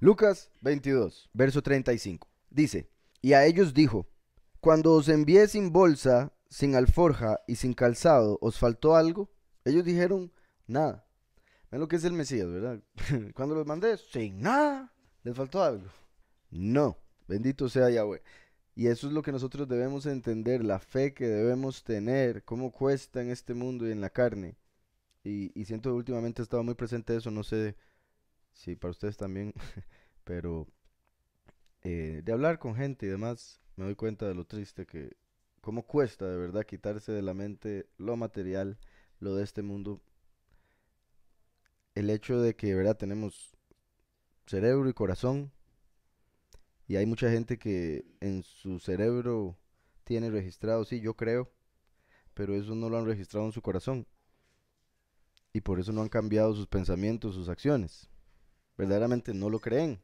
Lucas 22, verso 35. Dice, y a ellos dijo, cuando os envié sin bolsa, sin alforja y sin calzado, ¿os faltó algo? Ellos dijeron, nada. Es lo que es el Mesías, ¿verdad? cuando los mandé, sin nada, ¿les faltó algo? No, bendito sea Yahweh. Y eso es lo que nosotros debemos entender, la fe que debemos tener, cómo cuesta en este mundo y en la carne. Y, y siento últimamente ha estado muy presente eso, no sé sí, para ustedes también, pero eh, de hablar con gente y demás, me doy cuenta de lo triste que, cómo cuesta de verdad quitarse de la mente lo material, lo de este mundo. El hecho de que de verdad tenemos cerebro y corazón, y hay mucha gente que en su cerebro tiene registrado, sí, yo creo, pero eso no lo han registrado en su corazón. Y por eso no han cambiado sus pensamientos, sus acciones verdaderamente no lo creen,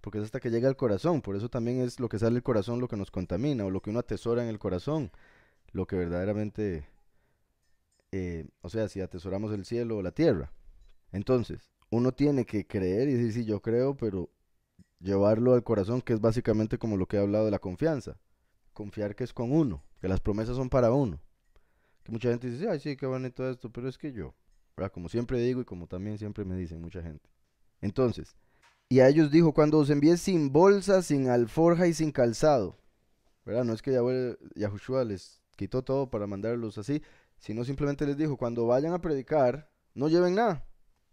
porque es hasta que llega al corazón, por eso también es lo que sale del corazón lo que nos contamina o lo que uno atesora en el corazón, lo que verdaderamente, eh, o sea, si atesoramos el cielo o la tierra. Entonces, uno tiene que creer y decir, sí, yo creo, pero llevarlo al corazón, que es básicamente como lo que he hablado de la confianza. Confiar que es con uno, que las promesas son para uno. Que mucha gente dice, ay, sí, qué todo esto, pero es que yo, como siempre digo y como también siempre me dicen mucha gente, entonces, y a ellos dijo, cuando os envíe sin bolsa, sin alforja y sin calzado, ¿verdad? No es que Yahushua les quitó todo para mandarlos así, sino simplemente les dijo, cuando vayan a predicar, no lleven nada,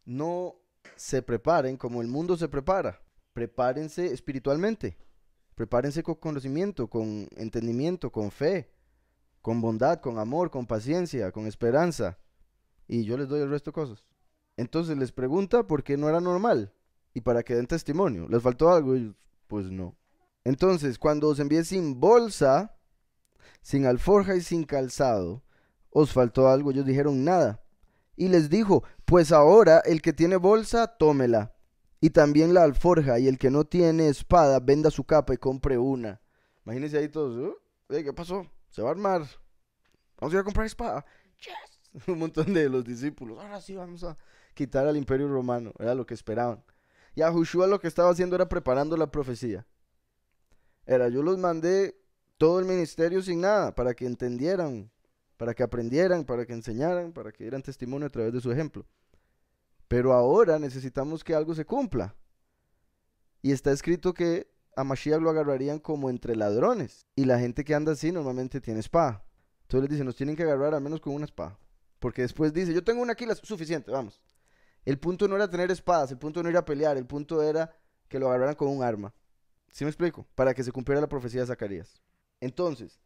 no se preparen como el mundo se prepara, prepárense espiritualmente, prepárense con conocimiento, con entendimiento, con fe, con bondad, con amor, con paciencia, con esperanza, y yo les doy el resto de cosas. Entonces les pregunta por qué no era normal y para que den testimonio. ¿Les faltó algo? pues no. Entonces, cuando os envié sin bolsa, sin alforja y sin calzado, os faltó algo. Ellos dijeron nada. Y les dijo, pues ahora el que tiene bolsa, tómela. Y también la alforja, y el que no tiene espada, venda su capa y compre una. Imagínense ahí todos, Oye ¿qué pasó? Se va a armar. Vamos a ir a comprar espada. Un montón de los discípulos. Ahora sí vamos a quitar al imperio romano, era lo que esperaban. Y a Joshua lo que estaba haciendo era preparando la profecía. Era, yo los mandé todo el ministerio sin nada, para que entendieran, para que aprendieran, para que enseñaran, para que dieran testimonio a través de su ejemplo. Pero ahora necesitamos que algo se cumpla. Y está escrito que a Mashiach lo agarrarían como entre ladrones. Y la gente que anda así normalmente tiene espada. Entonces les dice, nos tienen que agarrar al menos con una espada. Porque después dice, yo tengo una aquí, la suficiente, vamos. El punto no era tener espadas, el punto no era pelear, el punto era que lo agarraran con un arma. ¿Sí me explico? Para que se cumpliera la profecía de Zacarías. Entonces,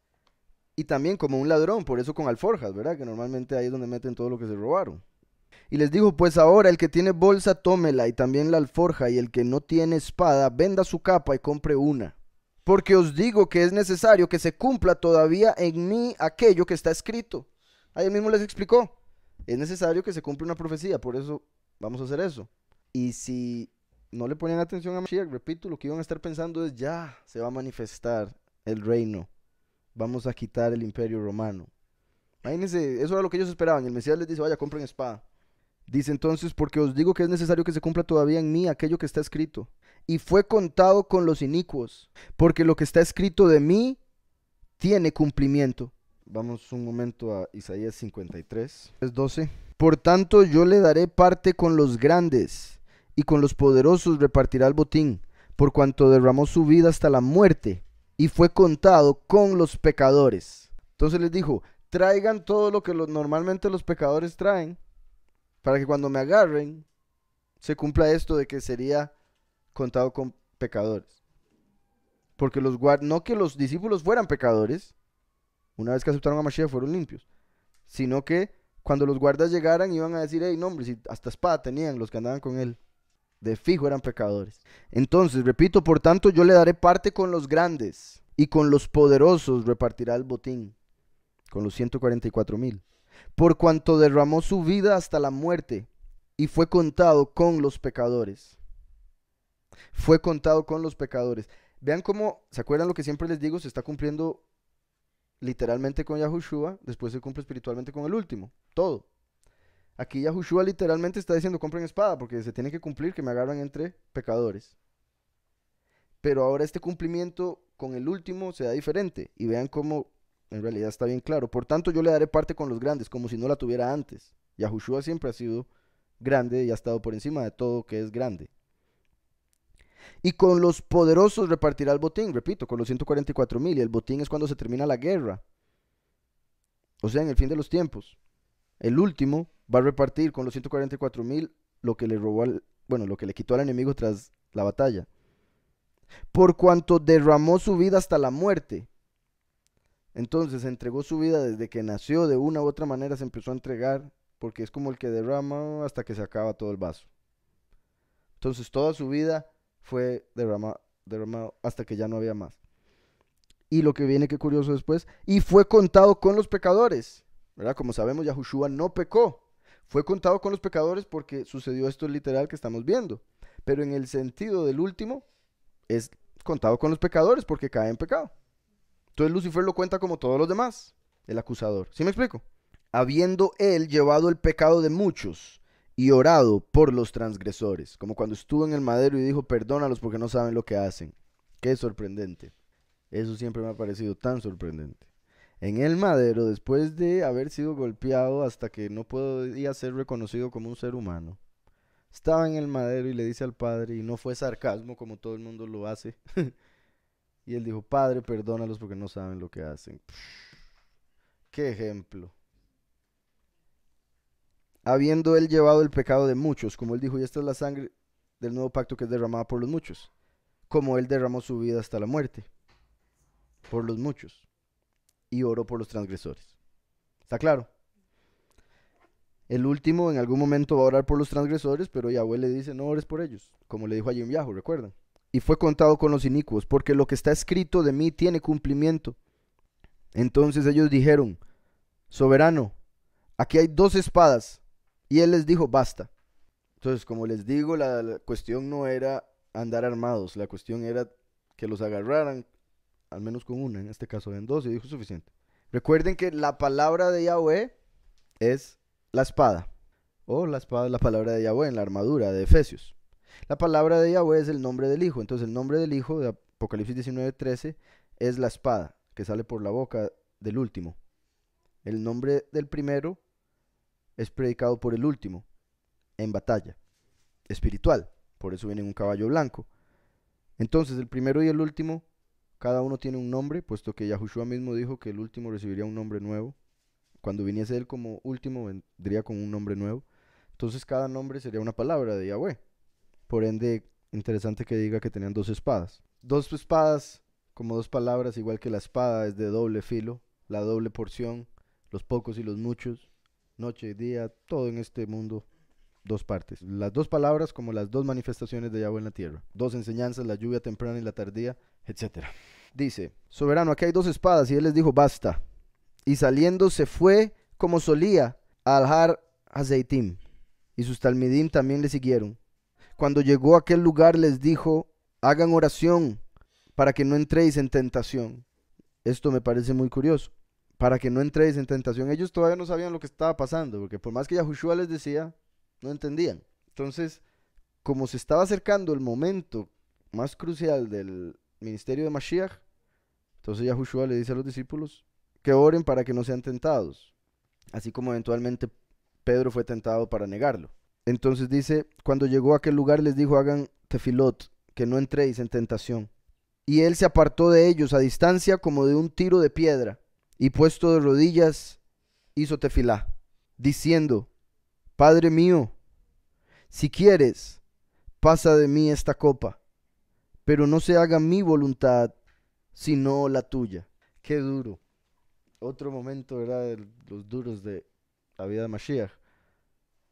y también como un ladrón, por eso con alforjas, ¿verdad? Que normalmente ahí es donde meten todo lo que se robaron. Y les dijo, pues ahora el que tiene bolsa, tómela y también la alforja, y el que no tiene espada, venda su capa y compre una. Porque os digo que es necesario que se cumpla todavía en mí aquello que está escrito. Ahí mismo les explicó. Es necesario que se cumpla una profecía, por eso Vamos a hacer eso. Y si no le ponían atención a Mashiach, repito, lo que iban a estar pensando es ya se va a manifestar el reino. Vamos a quitar el imperio romano. Imagínense, eso era lo que ellos esperaban. El Mesías les dice, vaya, compren espada. Dice entonces, porque os digo que es necesario que se cumpla todavía en mí aquello que está escrito. Y fue contado con los inicuos, porque lo que está escrito de mí tiene cumplimiento. Vamos un momento a Isaías 53, es 12. Por tanto, yo le daré parte con los grandes, y con los poderosos repartirá el botín, por cuanto derramó su vida hasta la muerte, y fue contado con los pecadores. Entonces les dijo, traigan todo lo que normalmente los pecadores traen, para que cuando me agarren, se cumpla esto de que sería contado con pecadores. Porque los guard no que los discípulos fueran pecadores, una vez que aceptaron a Mashiach fueron limpios, sino que cuando los guardas llegaran iban a decir, hey, no, hombre, si hasta espada tenían los que andaban con él. De fijo eran pecadores. Entonces, repito, por tanto, yo le daré parte con los grandes y con los poderosos repartirá el botín, con los 144 mil. Por cuanto derramó su vida hasta la muerte y fue contado con los pecadores. Fue contado con los pecadores. Vean cómo, ¿se acuerdan lo que siempre les digo? Se está cumpliendo literalmente con Yahushua, después se cumple espiritualmente con el último. Todo. Aquí Yahushua literalmente está diciendo compren espada porque se tiene que cumplir que me agarran entre pecadores. Pero ahora este cumplimiento con el último se da diferente y vean cómo en realidad está bien claro. Por tanto yo le daré parte con los grandes como si no la tuviera antes. Yahushua siempre ha sido grande y ha estado por encima de todo que es grande y con los poderosos repartirá el botín, repito, con los 144 mil, y el botín es cuando se termina la guerra, o sea, en el fin de los tiempos. El último va a repartir con los 144 mil lo que le robó al, bueno, lo que le quitó al enemigo tras la batalla. Por cuanto derramó su vida hasta la muerte. Entonces entregó su vida desde que nació, de una u otra manera se empezó a entregar, porque es como el que derrama hasta que se acaba todo el vaso. Entonces toda su vida fue derramado, hasta que ya no había más. Y lo que viene, qué curioso después, y fue contado con los pecadores. ¿verdad? Como sabemos, Yahushua no pecó. Fue contado con los pecadores porque sucedió esto literal que estamos viendo. Pero en el sentido del último, es contado con los pecadores porque cae en pecado. Entonces Lucifer lo cuenta como todos los demás, el acusador. ¿Sí me explico? Habiendo él llevado el pecado de muchos y orado por los transgresores, como cuando estuvo en el madero y dijo, perdónalos porque no saben lo que hacen. Qué sorprendente. Eso siempre me ha parecido tan sorprendente. En el madero, después de haber sido golpeado hasta que no podía ser reconocido como un ser humano, estaba en el madero y le dice al padre, y no fue sarcasmo como todo el mundo lo hace, y él dijo, padre, perdónalos porque no saben lo que hacen. qué ejemplo habiendo él llevado el pecado de muchos, como él dijo, y esta es la sangre del nuevo pacto que es derramada por los muchos, como él derramó su vida hasta la muerte, por los muchos, y oró por los transgresores. ¿Está claro? El último en algún momento va a orar por los transgresores, pero Yahweh le dice, no ores por ellos, como le dijo a Jim viejo recuerdan. Y fue contado con los inicuos, porque lo que está escrito de mí tiene cumplimiento. Entonces ellos dijeron, soberano, aquí hay dos espadas, y él les dijo, basta. Entonces, como les digo, la, cuestión no era andar armados, la cuestión era que los agarraran, al menos con una, en este caso en dos, y dijo suficiente. Recuerden que la palabra de Yahweh es la espada, o la espada es la palabra de Yahweh en la armadura de Efesios. La palabra de Yahweh es el nombre del Hijo, entonces el nombre del Hijo de Apocalipsis 19:13 es la espada que sale por la boca del último. El nombre del primero es predicado por el último, en batalla, espiritual, por eso viene un caballo blanco. Entonces el primero y el último, cada uno tiene un nombre, puesto que Yahushua mismo dijo que el último recibiría un nombre nuevo. Cuando viniese él como último, vendría con un nombre nuevo. Entonces cada nombre sería una palabra de Yahweh. Por ende, interesante que diga que tenían dos espadas. Dos espadas, como dos palabras, igual que la espada es de doble filo, la doble porción, los pocos y los muchos noche y día, todo en este mundo, dos partes. Las dos palabras como las dos manifestaciones de Yahweh en la tierra. Dos enseñanzas, la lluvia temprana y la tardía, etc. Dice, soberano, aquí hay dos espadas y él les dijo, basta. Y saliendo se fue como solía al Har Azeitim. Y sus talmidim también le siguieron. Cuando llegó a aquel lugar les dijo, hagan oración para que no entréis en tentación. Esto me parece muy curioso para que no entréis en tentación. Ellos todavía no sabían lo que estaba pasando, porque por más que Yahushua les decía, no entendían. Entonces, como se estaba acercando el momento más crucial del ministerio de Mashiach, entonces Yahushua le dice a los discípulos que oren para que no sean tentados, así como eventualmente Pedro fue tentado para negarlo. Entonces dice, cuando llegó a aquel lugar les dijo, hagan tefilot, que no entréis en tentación. Y él se apartó de ellos a distancia como de un tiro de piedra y puesto de rodillas hizo tefilá, diciendo, Padre mío, si quieres, pasa de mí esta copa, pero no se haga mi voluntad, sino la tuya. Qué duro. Otro momento, era De los duros de la vida de Mashiach.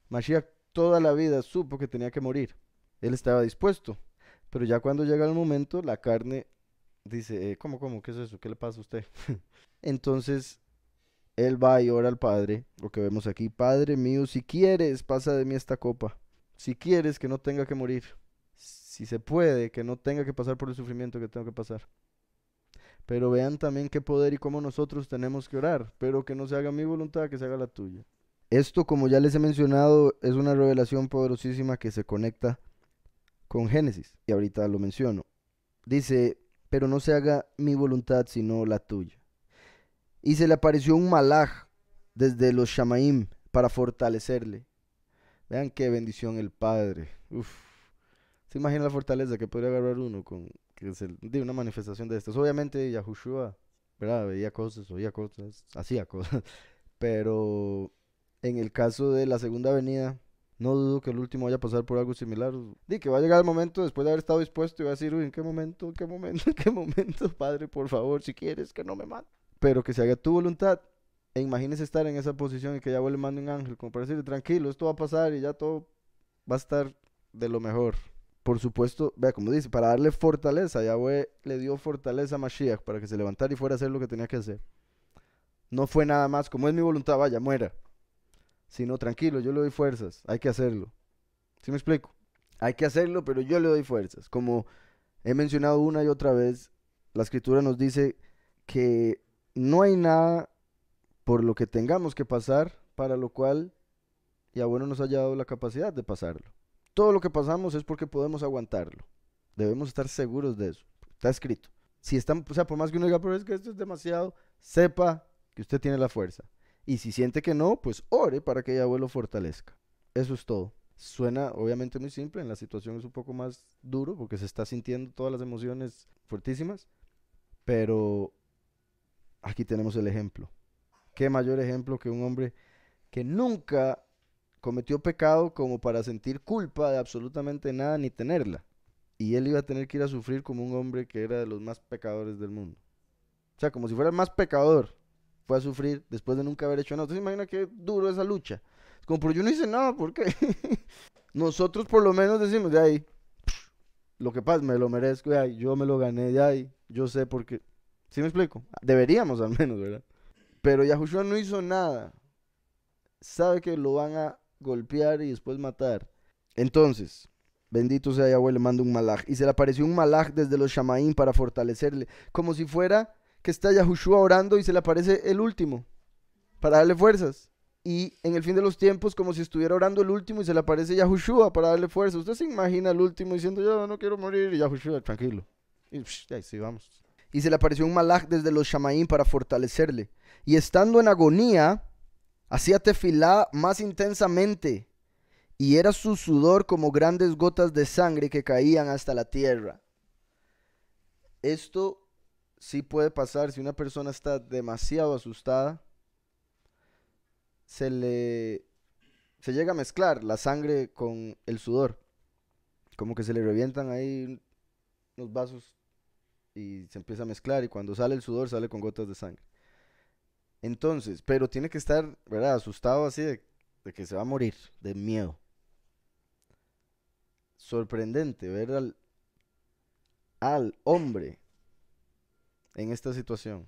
Mashiach toda la vida supo que tenía que morir. Él estaba dispuesto. Pero ya cuando llega el momento, la carne dice, eh, cómo? ¿Qué es eso? ¿Qué le pasa a usted? Entonces él va y ora al Padre, lo que vemos aquí, Padre mío, si quieres, pasa de mí esta copa, si quieres que no tenga que morir, si se puede, que no tenga que pasar por el sufrimiento que tengo que pasar. Pero vean también qué poder y cómo nosotros tenemos que orar, pero que no se haga mi voluntad, que se haga la tuya. Esto, como ya les he mencionado, es una revelación poderosísima que se conecta con Génesis, y ahorita lo menciono. Dice, pero no se haga mi voluntad sino la tuya. Y se le apareció un malaj desde los Shamaim para fortalecerle. Vean qué bendición el Padre. Uf. ¿Se imagina la fortaleza que podría agarrar uno con que se, de una manifestación de estas? Obviamente Yahushua, ¿verdad? Veía cosas, oía cosas, hacía cosas. Pero en el caso de la segunda venida, no dudo que el último vaya a pasar por algo similar. Di que va a llegar el momento después de haber estado dispuesto y va a decir, uy, ¿en qué momento? ¿En qué momento? ¿En qué momento? Padre, por favor, si quieres que no me mate pero que se haga tu voluntad. E imagínese estar en esa posición y que ya le manda un ángel, como para decirle, tranquilo, esto va a pasar y ya todo va a estar de lo mejor. Por supuesto, vea como dice, para darle fortaleza, Yahweh le dio fortaleza a Mashiach para que se levantara y fuera a hacer lo que tenía que hacer. No fue nada más, como es mi voluntad, vaya, muera. Sino, tranquilo, yo le doy fuerzas, hay que hacerlo. ¿Sí me explico? Hay que hacerlo, pero yo le doy fuerzas. Como he mencionado una y otra vez, la escritura nos dice que no hay nada por lo que tengamos que pasar, para lo cual ya no nos haya dado la capacidad de pasarlo. Todo lo que pasamos es porque podemos aguantarlo. Debemos estar seguros de eso. Está escrito. Si están, o sea, por más que uno diga, pero es que esto es demasiado, sepa que usted tiene la fuerza. Y si siente que no, pues ore para que Yahweh abuelo fortalezca. Eso es todo. Suena obviamente muy simple, en la situación es un poco más duro porque se está sintiendo todas las emociones fuertísimas, pero aquí tenemos el ejemplo. ¿Qué mayor ejemplo que un hombre que nunca cometió pecado como para sentir culpa de absolutamente nada ni tenerla? Y él iba a tener que ir a sufrir como un hombre que era de los más pecadores del mundo. O sea, como si fuera el más pecador, fue a sufrir después de nunca haber hecho nada. Entonces imagina qué duro esa lucha? Es como, pero yo no hice nada, ¿por qué? Nosotros por lo menos decimos, de ahí, lo que pasa, me lo merezco, yo me lo gané, de ahí, yo sé por qué. ¿Sí me explico? Deberíamos al menos, ¿verdad? Pero Yahushua no hizo nada. Sabe que lo van a golpear y después matar. Entonces, bendito sea Yahweh, le manda un malach Y se le apareció un malach desde los Shamaín para fortalecerle. Como si fuera que está Yahushua orando y se le aparece el último. Para darle fuerzas. Y en el fin de los tiempos, como si estuviera orando el último y se le aparece Yahushua para darle fuerzas. Usted se imagina el último diciendo, yo no quiero morir. Y Yahushua, tranquilo. Y ahí sí, vamos y se le apareció un malach desde los Shamaín para fortalecerle. Y estando en agonía, hacía tefilá más intensamente, y era su sudor como grandes gotas de sangre que caían hasta la tierra. Esto sí puede pasar si una persona está demasiado asustada. Se le se llega a mezclar la sangre con el sudor. Como que se le revientan ahí unos vasos y se empieza a mezclar y cuando sale el sudor sale con gotas de sangre. Entonces, pero tiene que estar, ¿verdad? Asustado así de, que se va a morir, de miedo. Sorprendente ver al, al hombre en esta situación.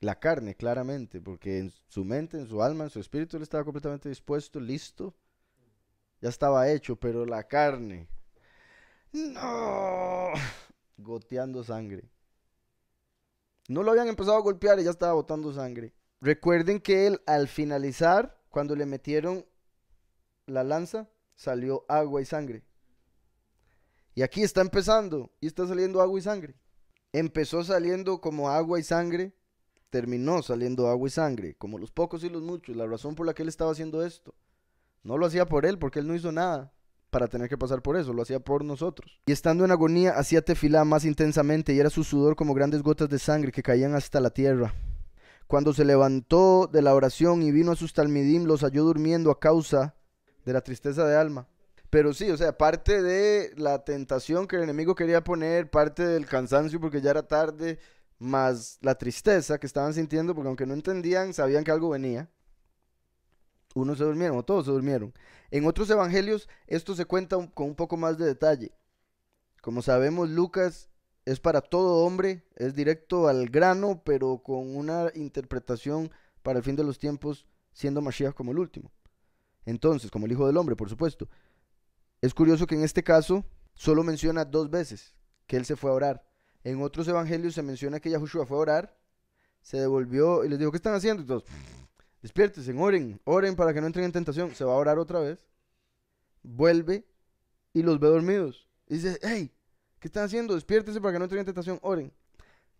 La carne, claramente, porque en su mente, en su alma, en su espíritu, él estaba completamente dispuesto, listo, ya estaba hecho, pero la carne no. Goteando sangre. No lo habían empezado a golpear y ya estaba botando sangre. Recuerden que él al finalizar, cuando le metieron la lanza, salió agua y sangre. Y aquí está empezando y está saliendo agua y sangre. Empezó saliendo como agua y sangre, terminó saliendo agua y sangre, como los pocos y los muchos. La razón por la que él estaba haciendo esto. No lo hacía por él, porque él no hizo nada para tener que pasar por eso, lo hacía por nosotros. Y estando en agonía, hacía tefilá más intensamente y era su sudor como grandes gotas de sangre que caían hasta la tierra. Cuando se levantó de la oración y vino a sus talmidim, los halló durmiendo a causa de la tristeza de alma. Pero sí, o sea, parte de la tentación que el enemigo quería poner, parte del cansancio porque ya era tarde, más la tristeza que estaban sintiendo, porque aunque no entendían, sabían que algo venía. uno se durmieron, todos se durmieron. En otros evangelios esto se cuenta con un poco más de detalle. Como sabemos, Lucas es para todo hombre, es directo al grano, pero con una interpretación para el fin de los tiempos, siendo Mashiach como el último. Entonces, como el Hijo del Hombre, por supuesto. Es curioso que en este caso solo menciona dos veces que él se fue a orar. En otros evangelios se menciona que Yahushua fue a orar, se devolvió y les dijo, ¿qué están haciendo? Despiértese, oren, oren para que no entren en tentación. Se va a orar otra vez. Vuelve y los ve dormidos. Y dice, hey, ¿qué están haciendo? Despiértese para que no entren en tentación, oren.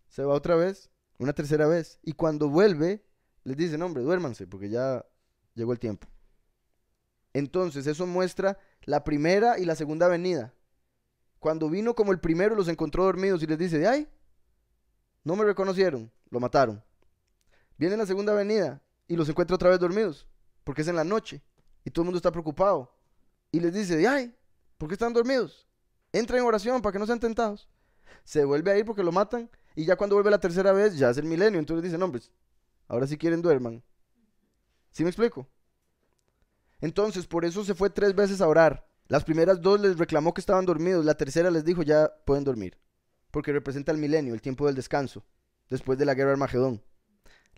Se va otra vez, una tercera vez. Y cuando vuelve, les dice, no, hombre, duérmanse, porque ya llegó el tiempo. Entonces, eso muestra la primera y la segunda venida. Cuando vino como el primero, los encontró dormidos y les dice, ay, no me reconocieron, lo mataron. Viene la segunda venida, y los encuentra otra vez dormidos, porque es en la noche y todo el mundo está preocupado. Y les dice, ay, ¿por qué están dormidos? Entra en oración para que no sean tentados. Se vuelve a ir porque lo matan y ya cuando vuelve la tercera vez ya es el milenio. Entonces dice hombres, ahora si sí quieren duerman. ¿Sí me explico? Entonces, por eso se fue tres veces a orar. Las primeras dos les reclamó que estaban dormidos, la tercera les dijo ya pueden dormir, porque representa el milenio, el tiempo del descanso, después de la guerra de Armagedón.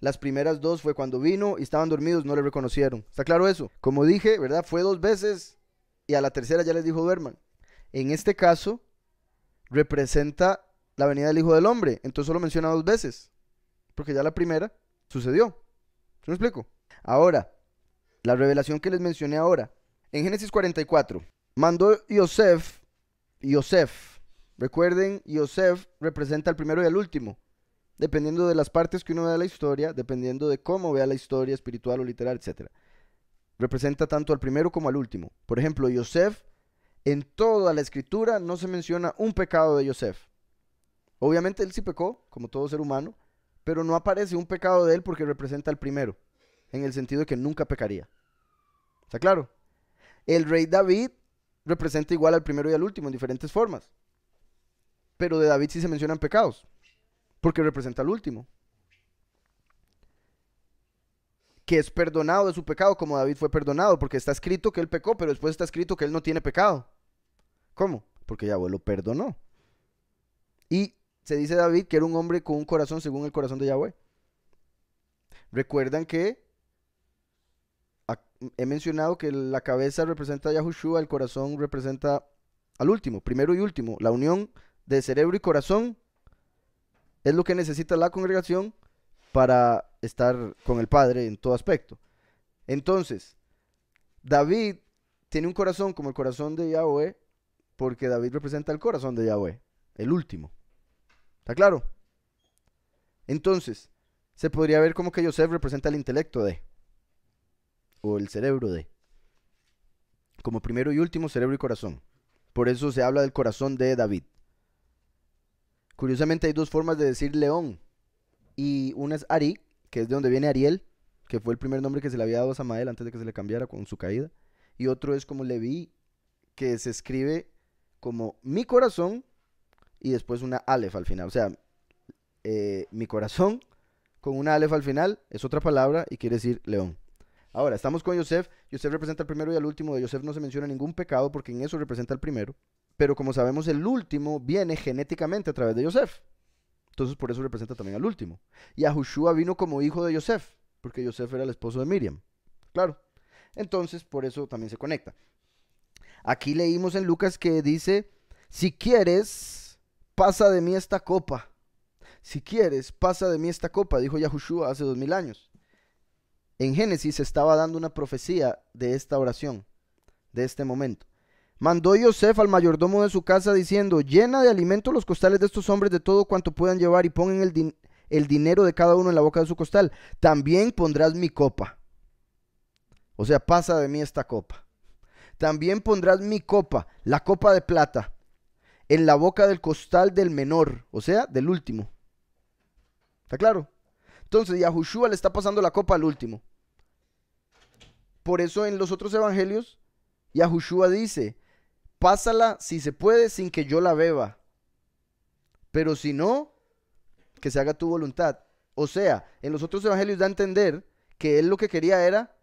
Las primeras dos fue cuando vino y estaban dormidos, no le reconocieron. ¿Está claro eso? Como dije, ¿verdad? Fue dos veces y a la tercera ya les dijo duerman. En este caso, representa la venida del Hijo del Hombre. Entonces solo menciona dos veces. Porque ya la primera sucedió. ¿Se me explico? Ahora, la revelación que les mencioné ahora. En Génesis 44, mandó Yosef, Yosef, recuerden, Yosef representa al primero y al último dependiendo de las partes que uno vea de la historia, dependiendo de cómo vea la historia espiritual o literal, etc. Representa tanto al primero como al último. Por ejemplo, Yosef, en toda la escritura no se menciona un pecado de Yosef. Obviamente él sí pecó, como todo ser humano, pero no aparece un pecado de él porque representa al primero, en el sentido de que nunca pecaría. ¿Está claro? El rey David representa igual al primero y al último en diferentes formas. Pero de David sí se mencionan pecados porque representa al último. Que es perdonado de su pecado como David fue perdonado, porque está escrito que él pecó, pero después está escrito que él no tiene pecado. ¿Cómo? Porque Yahweh lo perdonó. Y se dice David que era un hombre con un corazón según el corazón de Yahweh. Recuerdan que he mencionado que la cabeza representa a Yahushua, el corazón representa al último, primero y último, la unión de cerebro y corazón es lo que necesita la congregación para estar con el Padre en todo aspecto. Entonces, David tiene un corazón como el corazón de Yahweh, porque David representa el corazón de Yahweh, el último. ¿Está claro? Entonces, se podría ver como que Joseph representa el intelecto de, o el cerebro de, como primero y último cerebro y corazón. Por eso se habla del corazón de David. Curiosamente hay dos formas de decir león. Y una es Ari, que es de donde viene Ariel, que fue el primer nombre que se le había dado a Samael antes de que se le cambiara con su caída. Y otro es como Levi que se escribe como mi corazón y después una Aleph al final. O sea, eh, mi corazón con una Aleph al final es otra palabra y quiere decir león. Ahora, estamos con Yosef. Yosef representa el primero y al último. De Yosef no se menciona ningún pecado porque en eso representa el primero. Pero como sabemos, el último viene genéticamente a través de Yosef. Entonces por eso representa también al último. Y Joshua vino como hijo de Yosef, porque Yosef era el esposo de Miriam. Claro. Entonces por eso también se conecta. Aquí leímos en Lucas que dice, si quieres, pasa de mí esta copa. Si quieres, pasa de mí esta copa, dijo Yahushua hace dos mil años. En Génesis se estaba dando una profecía de esta oración, de este momento. Mandó Yosef al mayordomo de su casa diciendo, llena de alimento los costales de estos hombres de todo cuanto puedan llevar y pongan el, dinero de cada uno en la boca de su costal. También pondrás mi copa. O sea, pasa de mí esta copa. También pondrás mi copa, la copa de plata, en la boca del costal del menor, o sea, del último. ¿Está claro? Entonces Yahushua le está pasando la copa al último. Por eso en los otros evangelios, Yahushua dice, pásala si se puede sin que yo la beba. Pero si no, que se haga tu voluntad. O sea, en los otros evangelios da a entender que él lo que quería era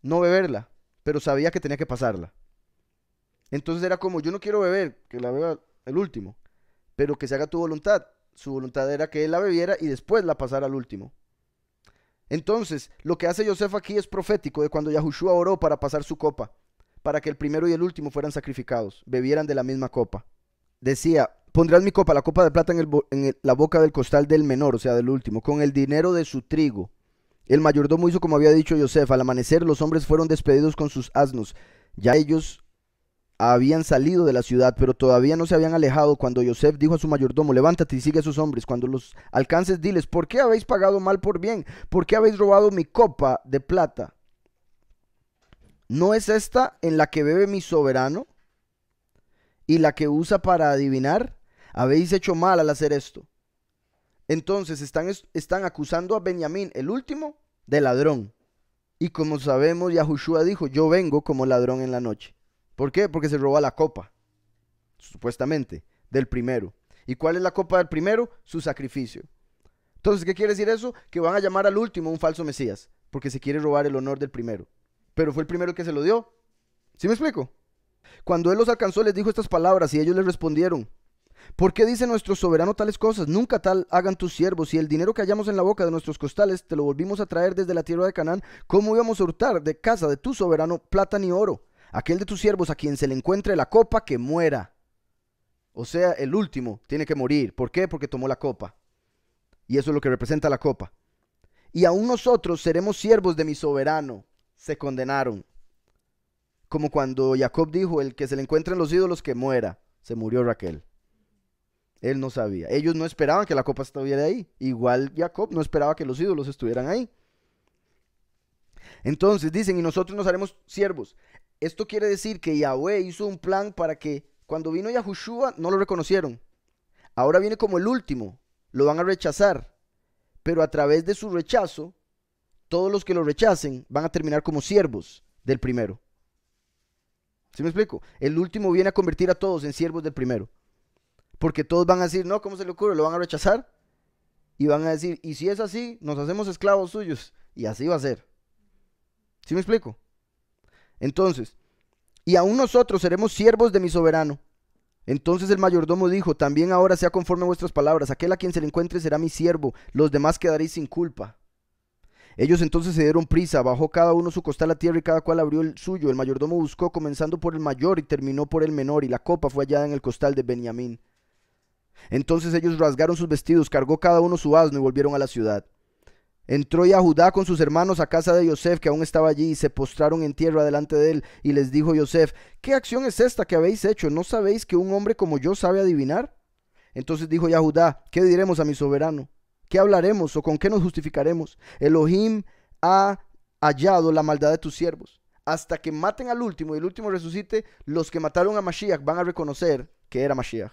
no beberla, pero sabía que tenía que pasarla. Entonces era como, yo no quiero beber, que la beba el último, pero que se haga tu voluntad. Su voluntad era que él la bebiera y después la pasara al último. Entonces, lo que hace Joseph aquí es profético de cuando Yahushua oró para pasar su copa para que el primero y el último fueran sacrificados, bebieran de la misma copa. Decía, pondrás mi copa, la copa de plata en, la boca del costal del menor, o sea, del último, con el dinero de su trigo. El mayordomo hizo como había dicho Yosef. Al amanecer los hombres fueron despedidos con sus asnos. Ya ellos habían salido de la ciudad, pero todavía no se habían alejado cuando Yosef dijo a su mayordomo, levántate y sigue a esos hombres. Cuando los alcances, diles, ¿por qué habéis pagado mal por bien? ¿Por qué habéis robado mi copa de plata? ¿No es esta en la que bebe mi soberano? ¿Y la que usa para adivinar? Habéis hecho mal al hacer esto. Entonces están, están acusando a Benjamín, el último, de ladrón. Y como sabemos, Yahushua dijo, yo vengo como ladrón en la noche. ¿Por qué? Porque se roba la copa, supuestamente, del primero. ¿Y cuál es la copa del primero? Su sacrificio. Entonces, ¿qué quiere decir eso? Que van a llamar al último un falso Mesías, porque se quiere robar el honor del primero pero fue el primero que se lo dio. ¿Sí me explico? Cuando él los alcanzó les dijo estas palabras y ellos les respondieron, ¿por qué dice nuestro soberano tales cosas? Nunca tal hagan tus siervos, si el dinero que hallamos en la boca de nuestros costales te lo volvimos a traer desde la tierra de Canaán, ¿cómo íbamos a hurtar de casa de tu soberano plata ni oro? Aquel de tus siervos a quien se le encuentre la copa que muera. O sea, el último tiene que morir. ¿Por qué? Porque tomó la copa. Y eso es lo que representa la copa. Y aún nosotros seremos siervos de mi soberano se condenaron. Como cuando Jacob dijo, el que se le encuentren los ídolos que muera, se murió Raquel. Él no sabía. Ellos no esperaban que la copa estuviera ahí. Igual Jacob no esperaba que los ídolos estuvieran ahí. Entonces dicen, y nosotros nos haremos siervos. Esto quiere decir que Yahweh hizo un plan para que cuando vino Yahushua no lo reconocieron. Ahora viene como el último. Lo van a rechazar. Pero a través de su rechazo, todos los que lo rechacen van a terminar como siervos del primero. ¿Sí me explico? El último viene a convertir a todos en siervos del primero. Porque todos van a decir, no, ¿cómo se le ocurre? Lo van a rechazar. Y van a decir, y si es así, nos hacemos esclavos suyos. Y así va a ser. ¿Sí me explico? Entonces, y aún nosotros seremos siervos de mi soberano. Entonces el mayordomo dijo, también ahora sea conforme a vuestras palabras, aquel a quien se le encuentre será mi siervo, los demás quedaréis sin culpa. Ellos entonces se dieron prisa, bajó cada uno su costal a tierra y cada cual abrió el suyo. El mayordomo buscó, comenzando por el mayor y terminó por el menor, y la copa fue hallada en el costal de Benjamín. Entonces ellos rasgaron sus vestidos, cargó cada uno su asno y volvieron a la ciudad. Entró Yahudá Judá con sus hermanos a casa de Yosef, que aún estaba allí, y se postraron en tierra delante de él, y les dijo Yosef, ¿qué acción es esta que habéis hecho? ¿No sabéis que un hombre como yo sabe adivinar? Entonces dijo Yahudá, ¿qué diremos a mi soberano? ¿Qué hablaremos o con qué nos justificaremos? Elohim ha hallado la maldad de tus siervos. Hasta que maten al último y el último resucite, los que mataron a Mashiach van a reconocer que era Mashiach.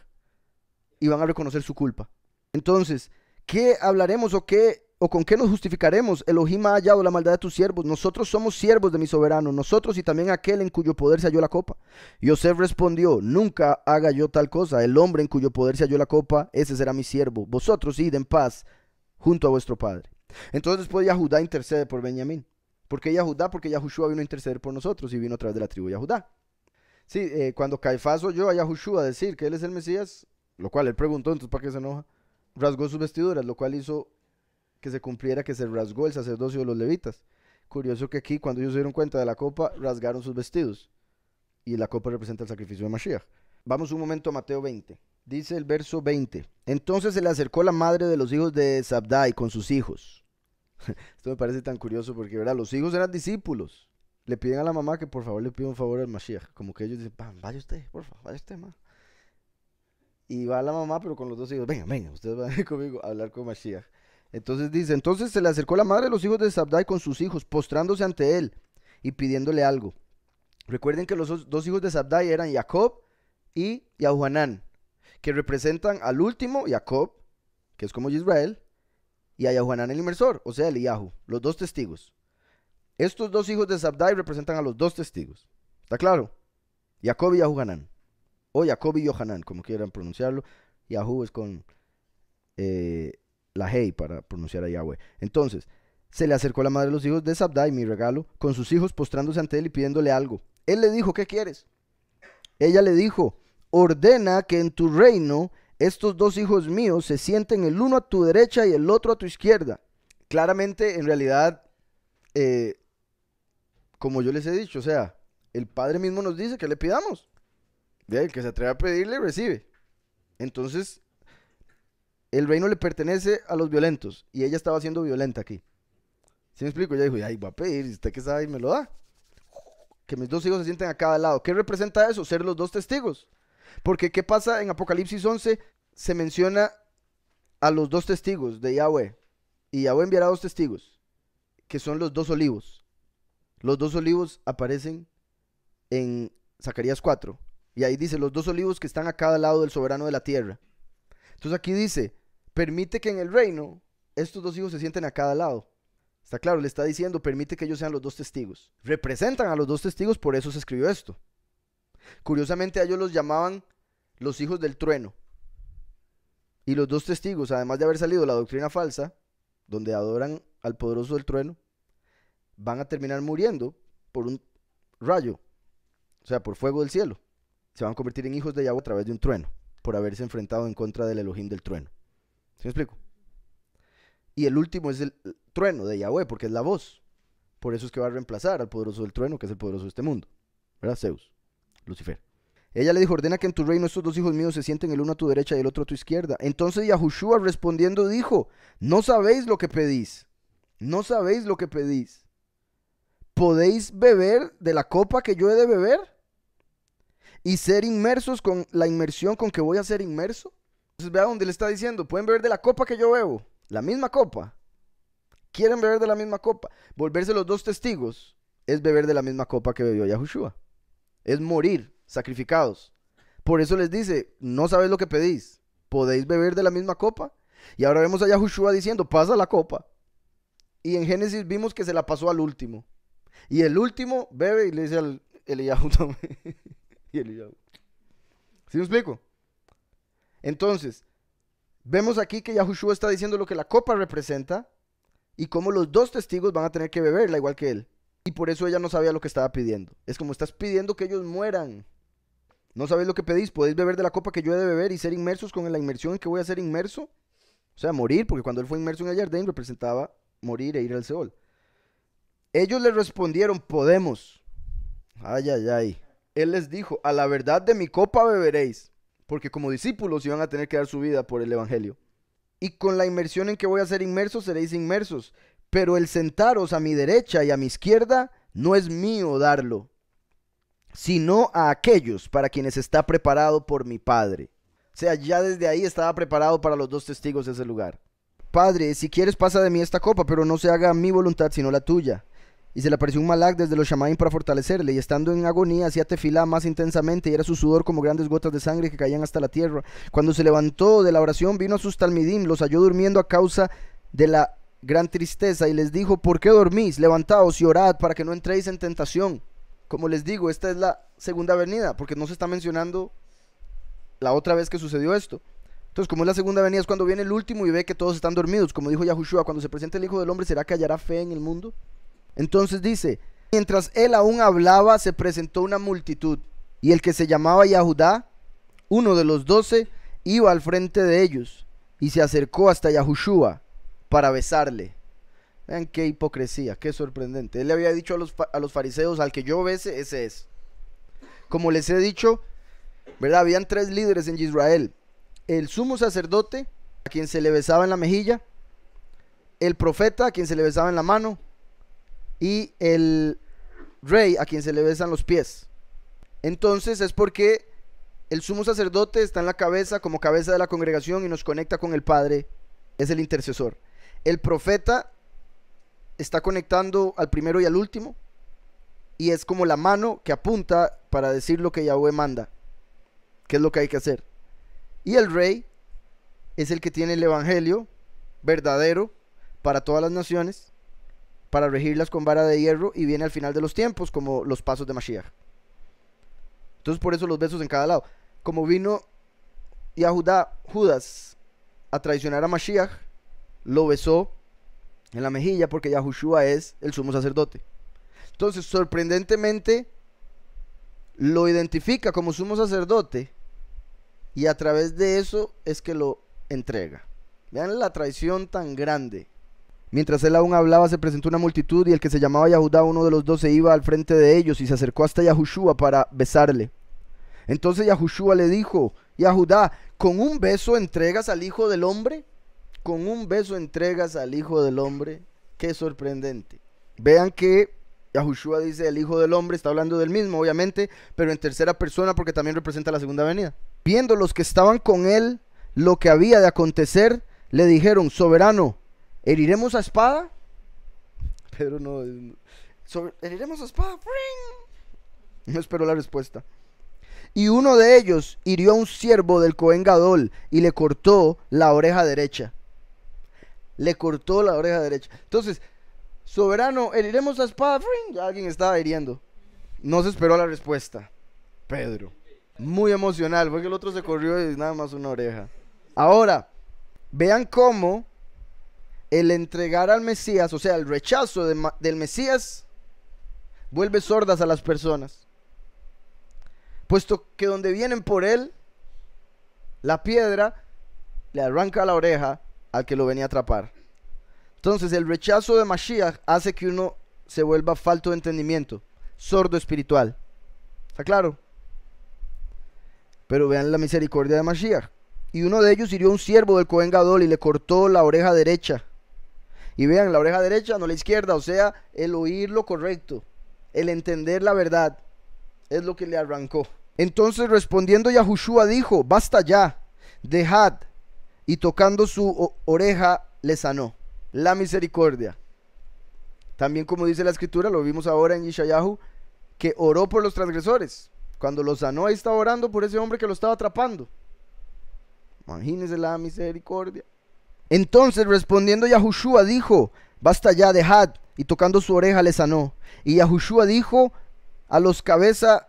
Y van a reconocer su culpa. Entonces, ¿qué hablaremos o qué o con qué nos justificaremos? Elohim ha hallado la maldad de tus siervos. Nosotros somos siervos de mi soberano, nosotros y también aquel en cuyo poder se halló la copa. Yosef respondió, nunca haga yo tal cosa. El hombre en cuyo poder se halló la copa, ese será mi siervo. Vosotros id en paz junto a vuestro padre. Entonces después Judá intercede por Benjamín. ¿Por qué Yahudá? Porque Yahushua vino a interceder por nosotros y vino a través de la tribu de Yahudá. Sí, eh, cuando Caifás oyó a Yahushua decir que él es el Mesías, lo cual él preguntó, entonces ¿para qué se enoja? Rasgó sus vestiduras, lo cual hizo que se cumpliera que se rasgó el sacerdocio de los levitas. Curioso que aquí, cuando ellos se dieron cuenta de la copa, rasgaron sus vestidos. Y la copa representa el sacrificio de Mashiach. Vamos un momento a Mateo 20. Dice el verso 20. Entonces se le acercó la madre de los hijos de Zabdai con sus hijos. Esto me parece tan curioso porque, verá Los hijos eran discípulos. Le piden a la mamá que por favor le pida un favor al Mashiach. Como que ellos dicen, vaya usted, por favor, vaya usted, mamá Y va la mamá, pero con los dos hijos, venga, venga, ustedes van conmigo a hablar con Mashiach. Entonces dice, entonces se le acercó la madre de los hijos de Zabdai con sus hijos, postrándose ante él y pidiéndole algo. Recuerden que los dos hijos de Zabdai eran Jacob y Yahuanán que representan al último Jacob, que es como Israel, y a Yahuanán el inmersor, o sea, el Yahu, los dos testigos. Estos dos hijos de Zabdai representan a los dos testigos. ¿Está claro? Jacob y Yahuanán. O Jacob y Yohanan, como quieran pronunciarlo. Yahu es con eh, la hey para pronunciar a Yahweh. Entonces, se le acercó la madre de los hijos de Zabdai, mi regalo, con sus hijos postrándose ante él y pidiéndole algo. Él le dijo, ¿qué quieres? Ella le dijo, ordena que en tu reino estos dos hijos míos se sienten el uno a tu derecha y el otro a tu izquierda. Claramente, en realidad, eh, como yo les he dicho, o sea, el Padre mismo nos dice que le pidamos. el que se atreve a pedirle, recibe. Entonces, el reino le pertenece a los violentos y ella estaba siendo violenta aquí. ¿Sí me explico? Ella dijo, ay, voy a pedir, usted que sabe? Y me lo da. Que mis dos hijos se sienten a cada lado. ¿Qué representa eso? Ser los dos testigos. Porque ¿qué pasa en Apocalipsis 11? Se menciona a los dos testigos de Yahweh. Y Yahweh enviará dos testigos, que son los dos olivos. Los dos olivos aparecen en Zacarías 4. Y ahí dice, los dos olivos que están a cada lado del soberano de la tierra. Entonces aquí dice, permite que en el reino estos dos hijos se sienten a cada lado. Está claro, le está diciendo, permite que ellos sean los dos testigos. Representan a los dos testigos, por eso se escribió esto. Curiosamente a ellos los llamaban los hijos del trueno. Y los dos testigos, además de haber salido la doctrina falsa, donde adoran al poderoso del trueno, van a terminar muriendo por un rayo, o sea, por fuego del cielo. Se van a convertir en hijos de Yahweh a través de un trueno, por haberse enfrentado en contra del Elohim del trueno. ¿Se me explico? Y el último es el trueno de Yahweh, porque es la voz. Por eso es que va a reemplazar al poderoso del trueno, que es el poderoso de este mundo. ¿Verdad, Zeus? Lucifer. Ella le dijo, ordena que en tu reino estos dos hijos míos se sienten el uno a tu derecha y el otro a tu izquierda. Entonces Yahushua respondiendo dijo, no sabéis lo que pedís, no sabéis lo que pedís. ¿Podéis beber de la copa que yo he de beber? ¿Y ser inmersos con la inmersión con que voy a ser inmerso? Entonces vea donde le está diciendo, pueden beber de la copa que yo bebo, la misma copa. Quieren beber de la misma copa. Volverse los dos testigos es beber de la misma copa que bebió Yahushua es morir sacrificados. Por eso les dice, no sabéis lo que pedís, podéis beber de la misma copa. Y ahora vemos a Yahushua diciendo, pasa la copa. Y en Génesis vimos que se la pasó al último. Y el último bebe y le dice al Eliyahu y Eliyahu. ¿Sí me explico? Entonces, vemos aquí que Yahushua está diciendo lo que la copa representa y cómo los dos testigos van a tener que beberla igual que él. Y por eso ella no sabía lo que estaba pidiendo. Es como estás pidiendo que ellos mueran. No sabéis lo que pedís. Podéis beber de la copa que yo he de beber y ser inmersos con la inmersión en que voy a ser inmerso. O sea, morir, porque cuando él fue inmerso en el jardín representaba morir e ir al Seol. Ellos le respondieron, podemos. Ay, ay, ay. Él les dijo, a la verdad de mi copa beberéis, porque como discípulos iban a tener que dar su vida por el Evangelio. Y con la inmersión en que voy a ser inmerso seréis inmersos pero el sentaros a mi derecha y a mi izquierda no es mío darlo, sino a aquellos para quienes está preparado por mi Padre. O sea, ya desde ahí estaba preparado para los dos testigos de ese lugar. Padre, si quieres pasa de mí esta copa, pero no se haga mi voluntad sino la tuya. Y se le apareció un malak desde los Shamaim para fortalecerle, y estando en agonía hacía tefilá más intensamente, y era su sudor como grandes gotas de sangre que caían hasta la tierra. Cuando se levantó de la oración, vino a sus talmidim, los halló durmiendo a causa de la gran tristeza y les dijo, ¿por qué dormís? Levantaos y orad para que no entréis en tentación. Como les digo, esta es la segunda venida, porque no se está mencionando la otra vez que sucedió esto. Entonces, como es la segunda venida, es cuando viene el último y ve que todos están dormidos. Como dijo Yahushua, cuando se presente el Hijo del Hombre, ¿será que hallará fe en el mundo? Entonces dice, mientras él aún hablaba, se presentó una multitud, y el que se llamaba Yahudá, uno de los doce, iba al frente de ellos, y se acercó hasta Yahushua para besarle. Vean qué hipocresía, qué sorprendente. Él le había dicho a los, fariseos, al que yo bese, ese es. Como les he dicho, ¿verdad? Habían tres líderes en Israel. El sumo sacerdote, a quien se le besaba en la mejilla. El profeta, a quien se le besaba en la mano. Y el rey, a quien se le besan los pies. Entonces es porque el sumo sacerdote está en la cabeza como cabeza de la congregación y nos conecta con el Padre. Es el intercesor. El profeta está conectando al primero y al último y es como la mano que apunta para decir lo que Yahweh manda, que es lo que hay que hacer. Y el rey es el que tiene el evangelio verdadero para todas las naciones, para regirlas con vara de hierro y viene al final de los tiempos como los pasos de Mashiach. Entonces por eso los besos en cada lado. Como vino Judas a traicionar a Mashiach, lo besó en la mejilla porque Yahushua es el sumo sacerdote. Entonces, sorprendentemente, lo identifica como sumo sacerdote y a través de eso es que lo entrega. Vean la traición tan grande. Mientras él aún hablaba, se presentó una multitud y el que se llamaba Yahudá, uno de los dos, se iba al frente de ellos y se acercó hasta Yahushua para besarle. Entonces Yahushua le dijo, Yahudá, ¿con un beso entregas al Hijo del Hombre? con un beso entregas al Hijo del Hombre. Qué sorprendente. Vean que Yahushua dice el Hijo del Hombre, está hablando del mismo, obviamente, pero en tercera persona porque también representa la segunda venida. Viendo los que estaban con él lo que había de acontecer, le dijeron, soberano, ¿heriremos a espada? Pero no... ¿Heriremos a espada? No espero la respuesta. Y uno de ellos hirió a un siervo del Cohen Gadol y le cortó la oreja derecha le cortó la oreja derecha. Entonces, soberano, heriremos a espada, ya alguien estaba hiriendo. No se esperó la respuesta. Pedro. Muy emocional, porque el otro se corrió y nada más una oreja. Ahora, vean cómo el entregar al Mesías, o sea, el rechazo del Mesías, vuelve sordas a las personas. Puesto que donde vienen por él, la piedra le arranca la oreja al que lo venía a atrapar. Entonces el rechazo de Mashiach hace que uno se vuelva falto de entendimiento, sordo espiritual. ¿Está claro? Pero vean la misericordia de Mashiach. Y uno de ellos hirió a un siervo del Cohen Gadol y le cortó la oreja derecha. Y vean, la oreja derecha, no la izquierda, o sea, el oír lo correcto, el entender la verdad, es lo que le arrancó. Entonces respondiendo Yahushua dijo, basta ya, dejad, y tocando su oreja le sanó. La misericordia. También como dice la escritura, lo vimos ahora en Yishayahu, que oró por los transgresores. Cuando lo sanó, ahí estaba orando por ese hombre que lo estaba atrapando. Imagínense la misericordia. Entonces respondiendo Yahushua dijo, basta ya, dejad. Y tocando su oreja le sanó. Y Yahushua dijo a los cabezas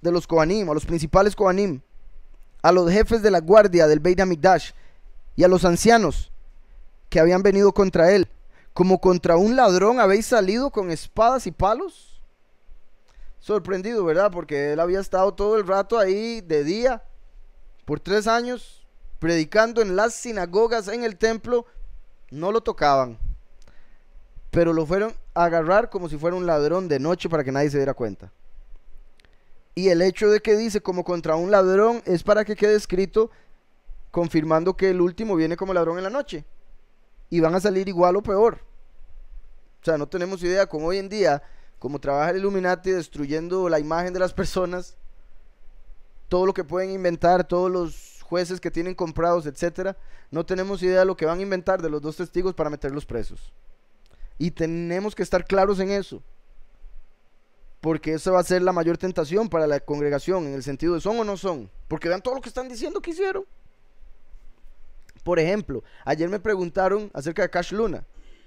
de los Koanim, a los principales Koanim, a los jefes de la guardia del Beit y a los ancianos que habían venido contra él, como contra un ladrón habéis salido con espadas y palos. Sorprendido, ¿verdad? Porque él había estado todo el rato ahí de día, por tres años, predicando en las sinagogas, en el templo, no lo tocaban, pero lo fueron a agarrar como si fuera un ladrón de noche para que nadie se diera cuenta. Y el hecho de que dice como contra un ladrón es para que quede escrito confirmando que el último viene como ladrón en la noche. Y van a salir igual o peor. O sea, no tenemos idea como hoy en día, como trabaja el Illuminati destruyendo la imagen de las personas, todo lo que pueden inventar, todos los jueces que tienen comprados, etcétera, no tenemos idea lo que van a inventar de los dos testigos para meterlos presos. Y tenemos que estar claros en eso porque eso va a ser la mayor tentación para la congregación, en el sentido de son o no son, porque vean todo lo que están diciendo que hicieron. Por ejemplo, ayer me preguntaron acerca de Cash Luna.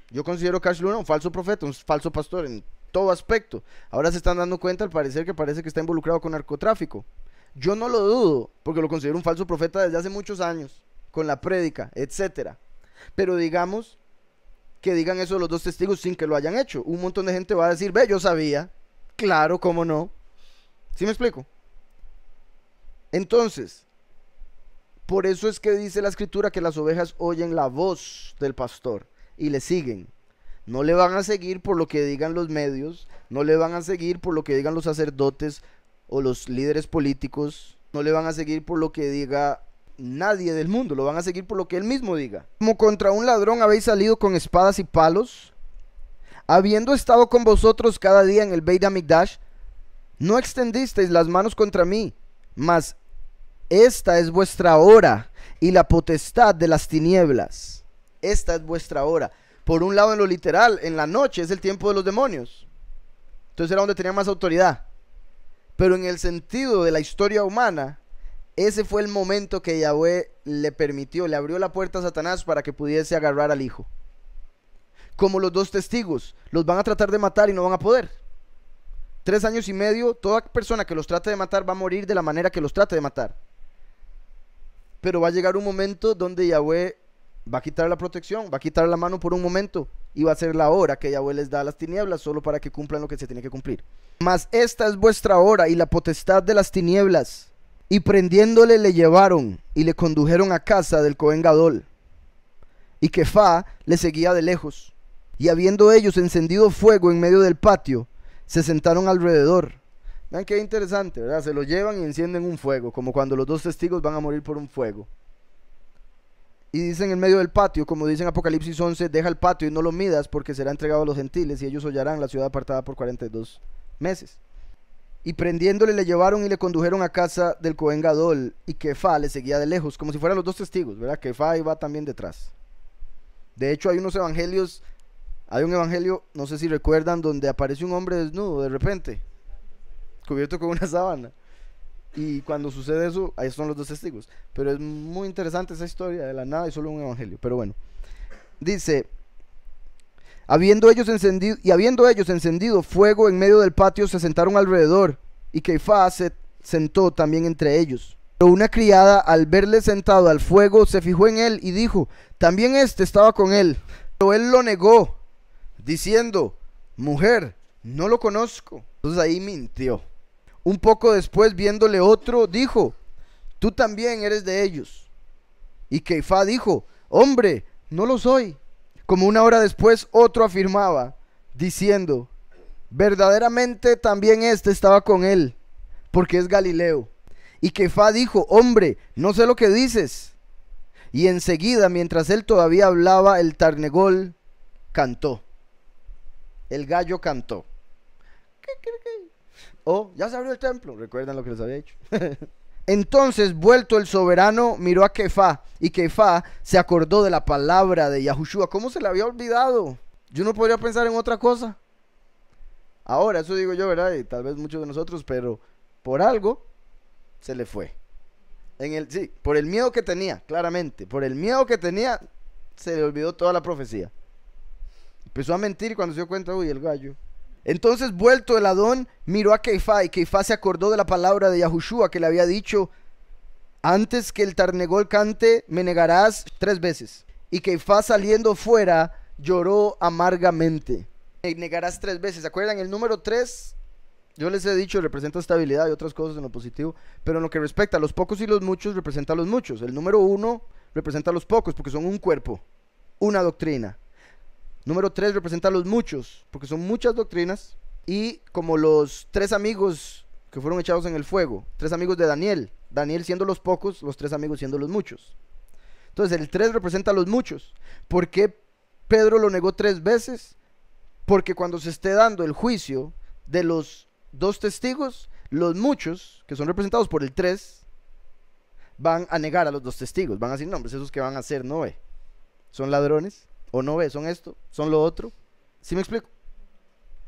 Yo considero Cash Luna un falso profeta, un falso pastor en todo aspecto. Ahora se están dando cuenta al parecer que parece que está involucrado con narcotráfico. Yo no lo dudo, porque lo considero un falso profeta desde hace muchos años, con la prédica, etcétera. Pero digamos que digan eso los dos testigos sin que lo hayan hecho. Un montón de gente va a decir, ve, yo sabía, Claro, cómo no. ¿Sí me explico? Entonces, por eso es que dice la escritura que las ovejas oyen la voz del pastor y le siguen. No le van a seguir por lo que digan los medios, no le van a seguir por lo que digan los sacerdotes o los líderes políticos, no le van a seguir por lo que diga nadie del mundo, lo van a seguir por lo que él mismo diga. Como contra un ladrón habéis salido con espadas y palos, habiendo estado con vosotros cada día en el Beit Amikdash, no extendisteis las manos contra mí, mas esta es vuestra hora y la potestad de las tinieblas. Esta es vuestra hora. Por un lado, en lo literal, en la noche es el tiempo de los demonios. Entonces era donde tenía más autoridad. Pero en el sentido de la historia humana, ese fue el momento que Yahweh le permitió, le abrió la puerta a Satanás para que pudiese agarrar al hijo como los dos testigos. Los van a tratar de matar y no van a poder. Tres años y medio, toda persona que los trate de matar va a morir de la manera que los trate de matar. Pero va a llegar un momento donde Yahweh va a quitar la protección, va a quitar la mano por un momento y va a ser la hora que Yahweh les da a las tinieblas solo para que cumplan lo que se tiene que cumplir. Mas esta es vuestra hora y la potestad de las tinieblas. Y prendiéndole le llevaron y le condujeron a casa del Cohen Gadol. Y Fa le seguía de lejos. Y habiendo ellos encendido fuego en medio del patio, se sentaron alrededor. Vean qué interesante, ¿verdad? Se lo llevan y encienden un fuego, como cuando los dos testigos van a morir por un fuego. Y dicen en medio del patio, como dicen Apocalipsis 11, deja el patio y no lo midas porque será entregado a los gentiles y ellos hollarán la ciudad apartada por 42 meses. Y prendiéndole le llevaron y le condujeron a casa del Cohen Gadol y Kefa le seguía de lejos, como si fueran los dos testigos, ¿verdad? Kefa iba también detrás. De hecho hay unos evangelios hay un evangelio, no sé si recuerdan, donde aparece un hombre desnudo de repente, cubierto con una sábana. Y cuando sucede eso, ahí son los dos testigos. Pero es muy interesante esa historia de la nada y solo un evangelio. Pero bueno, dice, habiendo ellos encendido, y habiendo ellos encendido fuego en medio del patio, se sentaron alrededor, y Caifás se sentó también entre ellos. Pero una criada, al verle sentado al fuego, se fijó en él y dijo, también éste estaba con él. Pero él lo negó diciendo, mujer, no lo conozco. Entonces ahí mintió. Un poco después, viéndole otro, dijo, tú también eres de ellos. Y Keifá dijo, hombre, no lo soy. Como una hora después, otro afirmaba, diciendo, verdaderamente también este estaba con él, porque es Galileo. Y Keifá dijo, hombre, no sé lo que dices. Y enseguida, mientras él todavía hablaba, el tarnegol cantó el gallo cantó. O oh, ya se abrió el templo, recuerdan lo que les había dicho. Entonces, vuelto el soberano, miró a Kefá y Kefá se acordó de la palabra de Yahushua. ¿Cómo se le había olvidado? Yo no podría pensar en otra cosa. Ahora, eso digo yo, ¿verdad? Y tal vez muchos de nosotros, pero por algo se le fue. En el, sí, por el miedo que tenía, claramente. Por el miedo que tenía, se le olvidó toda la profecía. Empezó a mentir cuando se dio cuenta, uy, el gallo. Entonces, vuelto el Adón, miró a Keifá y Keifá se acordó de la palabra de Yahushua que le había dicho, antes que el tarnegol cante, me negarás tres veces. Y Keifá saliendo fuera, lloró amargamente. Me negarás tres veces, ¿se acuerdan? El número tres, yo les he dicho, representa estabilidad y otras cosas en lo positivo, pero en lo que respecta a los pocos y los muchos, representa a los muchos. El número uno representa a los pocos, porque son un cuerpo, una doctrina. Número tres, representa a los muchos, porque son muchas doctrinas. Y como los tres amigos que fueron echados en el fuego, tres amigos de Daniel, Daniel siendo los pocos, los tres amigos siendo los muchos. Entonces el 3 representa a los muchos. porque Pedro lo negó tres veces? Porque cuando se esté dando el juicio de los dos testigos, los muchos, que son representados por el 3, van a negar a los dos testigos, van a decir, nombres, esos que van a ser Noé, son ladrones, o no ve, son esto, son lo otro. ¿Sí me explico?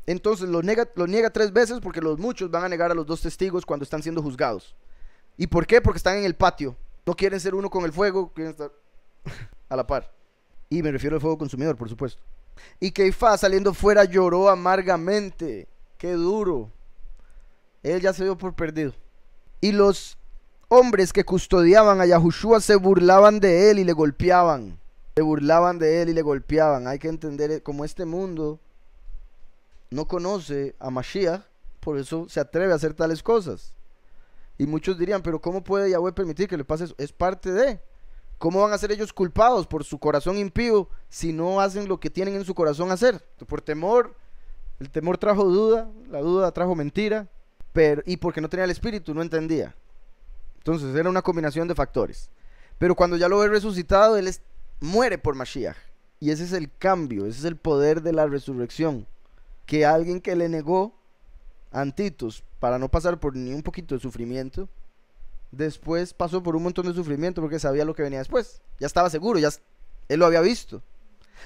Entonces lo niega, lo niega tres veces porque los muchos van a negar a los dos testigos cuando están siendo juzgados. ¿Y por qué? Porque están en el patio. No quieren ser uno con el fuego, quieren estar a la par. Y me refiero al fuego consumidor, por supuesto. Y Keifa saliendo fuera lloró amargamente. Qué duro. Él ya se dio por perdido. Y los hombres que custodiaban a Yahushua se burlaban de él y le golpeaban se burlaban de él y le golpeaban. Hay que entender eh, como este mundo no conoce a Mashiach, por eso se atreve a hacer tales cosas. Y muchos dirían, pero ¿cómo puede Yahweh permitir que le pase eso? Es parte de. ¿Cómo van a ser ellos culpados por su corazón impío si no hacen lo que tienen en su corazón hacer? Por temor, el temor trajo duda, la duda trajo mentira, pero, y porque no tenía el espíritu, no entendía. Entonces era una combinación de factores. Pero cuando ya lo ve resucitado, él es muere por Mashiach. Y ese es el cambio, ese es el poder de la resurrección. Que alguien que le negó a Antitos para no pasar por ni un poquito de sufrimiento, después pasó por un montón de sufrimiento porque sabía lo que venía después. Ya estaba seguro, ya él lo había visto.